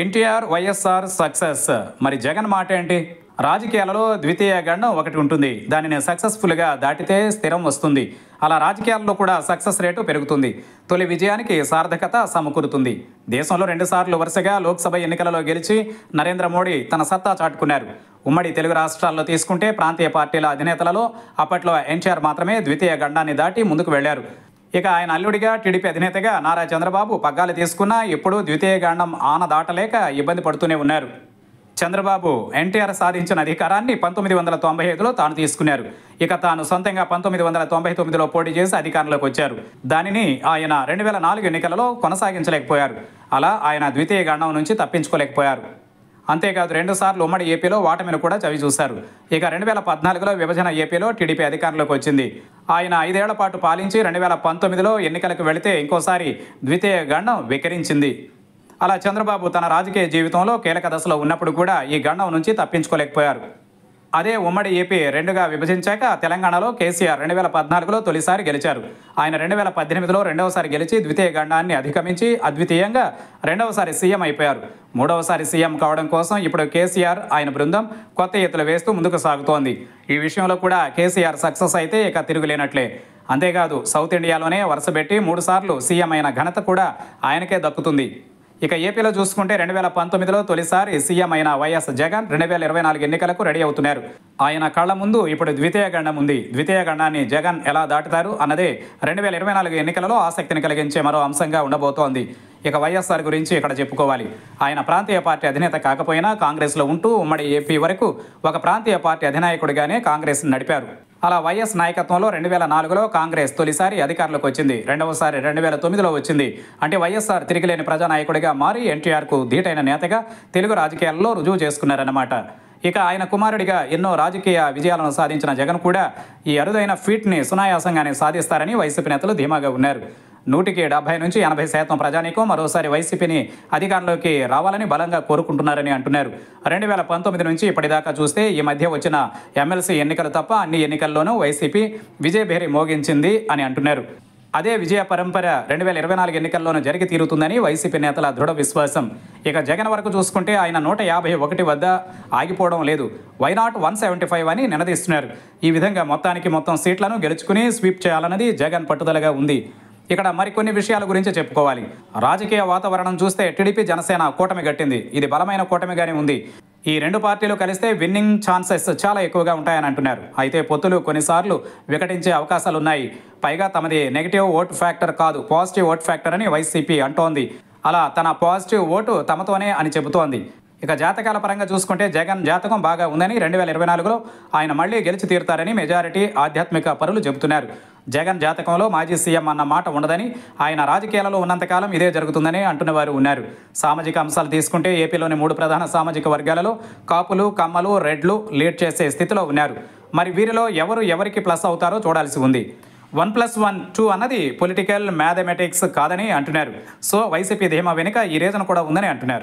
NTR YSR success మరి జగన్ మాట ఏంటి రాజకీయాలలో ద్వితీయ గండం ఒకటి ఉంటుంది దానిని సక్సెస్ఫుల్గా దాటితే స్థిరం వస్తుంది అలా రాజకీయాల్లో కూడా సక్సెస్ రేటు పెరుగుతుంది తొలి విజయానికి సార్థకత సమకూరుతుంది దేశంలో రెండుసార్లు వరుసగా లోక్సభ ఎన్నికలలో గెలిచి నరేంద్ర మోడీ తన సత్తా చాటుకున్నారు ఉమ్మడి తెలుగు రాష్ట్రాల్లో తీసుకుంటే ప్రాంతీయ పార్టీల అధినేతలలో అప్పట్లో ఎన్టీఆర్ మాత్రమే ద్వితీయ గండాన్ని దాటి ముందుకు వెళ్లారు ఇక ఆయన అల్లుడిగా టీడీపీ అధినేతగా నారా చంద్రబాబు పగ్గాలు తీసుకున్నా ఎప్పుడూ ద్వితీయ గాండం ఆన దాటలేక ఇబ్బంది పడుతూనే ఉన్నారు చంద్రబాబు ఎన్టీఆర్ సాధించిన అధికారాన్ని పంతొమ్మిది వందల తొంభై ఐదులో తాను తీసుకున్నారు ఇక తాను సొంతంగా పంతొమ్మిది వందల తొంభై తొమ్మిదిలో పోటీ చేసి అధికారంలోకి వచ్చారు దానిని ఆయన రెండు వేల నాలుగు ఎన్నికలలో కొనసాగించలేకపోయారు అలా ఆయన ద్వితీయ గండం నుంచి తప్పించుకోలేకపోయారు అంతేకాదు రెండుసార్లు ఉమ్మడి ఏపీలో ఓటమిను కూడా చవి చూశారు ఇక రెండు వేల పద్నాలుగులో విభజన ఏపీలో టీడీపీ అధికారంలోకి వచ్చింది ఆయన ఐదేళ్ల పాటు పాలించి రెండు వేల పంతొమ్మిదిలో ఎన్నికలకు వెళితే ఇంకోసారి ద్వితీయ గండం వికరించింది అలా చంద్రబాబు తన రాజకీయ జీవితంలో కీలక దశలో ఉన్నప్పుడు కూడా ఈ గండం నుంచి తప్పించుకోలేకపోయారు అదే ఉమ్మడి ఏపీ రెండుగా విభజించాక తెలంగాణలో కేసీఆర్ రెండు వేల పద్నాలుగులో తొలిసారి గెలిచారు ఆయన రెండు వేల పద్దెనిమిదిలో రెండవసారి గెలిచి ద్వితీయ గండాన్ని అధిగమించి అద్వితీయంగా రెండవసారి సీఎం అయిపోయారు మూడవసారి సీఎం కావడం కోసం ఇప్పుడు కేసీఆర్ ఆయన బృందం కొత్త ఎత్తులు వేస్తూ ముందుకు సాగుతోంది ఈ విషయంలో కూడా కేసీఆర్ సక్సెస్ అయితే ఇక తిరుగులేనట్లే అంతేకాదు సౌత్ ఇండియాలోనే వరుసపెట్టి మూడుసార్లు సీఎం అయిన ఘనత కూడా ఆయనకే దక్కుతుంది ఇక ఏపీలో చూసుకుంటే రెండు వేల పంతొమ్మిదిలో తొలిసారి సీఎం అయిన వైఎస్ జగన్ రెండు వేల ఇరవై నాలుగు ఎన్నికలకు రెడీ అవుతున్నారు ఆయన కళ్ళ ముందు ఇప్పుడు ద్వితీయ గండం ఉంది ద్వితీయ గండాన్ని జగన్ ఎలా దాటుతారు అన్నదే రెండు వేల ఇరవై నాలుగు ఎన్నికలలో ఆసక్తిని కలిగించే మరో అంశంగా ఉండబోతోంది ఇక వైఎస్ఆర్ గురించి ఇక్కడ చెప్పుకోవాలి ఆయన ప్రాంతీయ పార్టీ అధినేత కాకపోయినా కాంగ్రెస్లో ఉంటూ ఉమ్మడి ఏపీ వరకు ఒక ప్రాంతీయ పార్టీ అధినాయకుడిగానే కాంగ్రెస్ నడిపారు అలా వైఎస్ నాయకత్వంలో రెండు వేల నాలుగులో కాంగ్రెస్ తొలిసారి అధికారంలోకి వచ్చింది రెండవసారి రెండు వేల తొమ్మిదిలో వచ్చింది అంటే వైఎస్ఆర్ తిరిగిలేని ప్రజానాయకుడిగా మారి ఎన్టీఆర్కు ధీటైన నేతగా తెలుగు రాజకీయాల్లో రుజువు చేసుకున్నారన్నమాట ఇక ఆయన కుమారుడిగా ఎన్నో రాజకీయ విజయాలను సాధించిన జగన్ కూడా ఈ అరుదైన ఫీట్ని సునాయాసంగానే సాధిస్తారని వైసీపీ నేతలు ధీమాగా ఉన్నారు నూటికి డెబ్బై నుంచి ఎనభై శాతం ప్రజానీకం మరోసారి వైసీపీని అధికారంలోకి రావాలని బలంగా కోరుకుంటున్నారని అంటున్నారు రెండు వేల పంతొమ్మిది నుంచి ఇప్పటిదాకా చూస్తే ఈ మధ్య వచ్చిన ఎమ్మెల్సీ ఎన్నికలు తప్ప అన్ని ఎన్నికల్లోనూ వైసీపీ విజయభేరి మోగించింది అని అంటున్నారు అదే విజయ పరంపర రెండు వేల ఇరవై నాలుగు ఎన్నికల్లోనూ జరిగి తీరుతుందని వైసీపీ నేతల దృఢ విశ్వాసం ఇక జగన్ వరకు చూసుకుంటే ఆయన నూట యాభై ఒకటి వద్ద ఆగిపోవడం లేదు వైనాట్ వన్ సెవెంటీ ఫైవ్ అని నినదీస్తున్నారు ఈ విధంగా మొత్తానికి మొత్తం సీట్లను గెలుచుకుని స్వీప్ చేయాలన్నది జగన్ పట్టుదలగా ఉంది ఇక్కడ మరికొన్ని విషయాల గురించి చెప్పుకోవాలి రాజకీయ వాతావరణం చూస్తే టీడీపీ జనసేన కూటమి గట్టింది ఇది బలమైన కూటమిగానే ఉంది ఈ రెండు పార్టీలు కలిస్తే విన్నింగ్ ఛాన్సెస్ చాలా ఎక్కువగా ఉంటాయని అంటున్నారు అయితే పొత్తులు కొన్నిసార్లు వికటించే అవకాశాలున్నాయి పైగా తమది నెగిటివ్ ఓట్ ఫ్యాక్టర్ కాదు పాజిటివ్ ఓట్ ఫ్యాక్టర్ అని వైసీపీ అంటోంది అలా తన పాజిటివ్ ఓటు తమతోనే అని చెబుతోంది ఇక జాతకాల పరంగా చూసుకుంటే జగన్ జాతకం బాగా ఉందని రెండు వేల ఇరవై నాలుగులో ఆయన మళ్లీ గెలిచి తీరుతారని మెజారిటీ ఆధ్యాత్మిక పరులు చెబుతున్నారు జగన్ జాతకంలో మాజీ సీఎం అన్న మాట ఉండదని ఆయన రాజకీయాలలో ఉన్నంతకాలం ఇదే జరుగుతుందని అంటున్న వారు ఉన్నారు సామాజిక అంశాలు తీసుకుంటే ఏపీలోని మూడు ప్రధాన సామాజిక వర్గాలలో కాపులు కమ్మలు రెడ్లు లీడ్ చేసే స్థితిలో ఉన్నారు మరి వీరిలో ఎవరు ఎవరికి ప్లస్ అవుతారో చూడాల్సి ఉంది వన్ ప్లస్ వన్ టూ అన్నది పొలిటికల్ మ్యాథమెటిక్స్ కాదని అంటున్నారు సో వైసీపీ ధీమా వెనుక ఈ రీజన్ కూడా ఉందని అంటున్నారు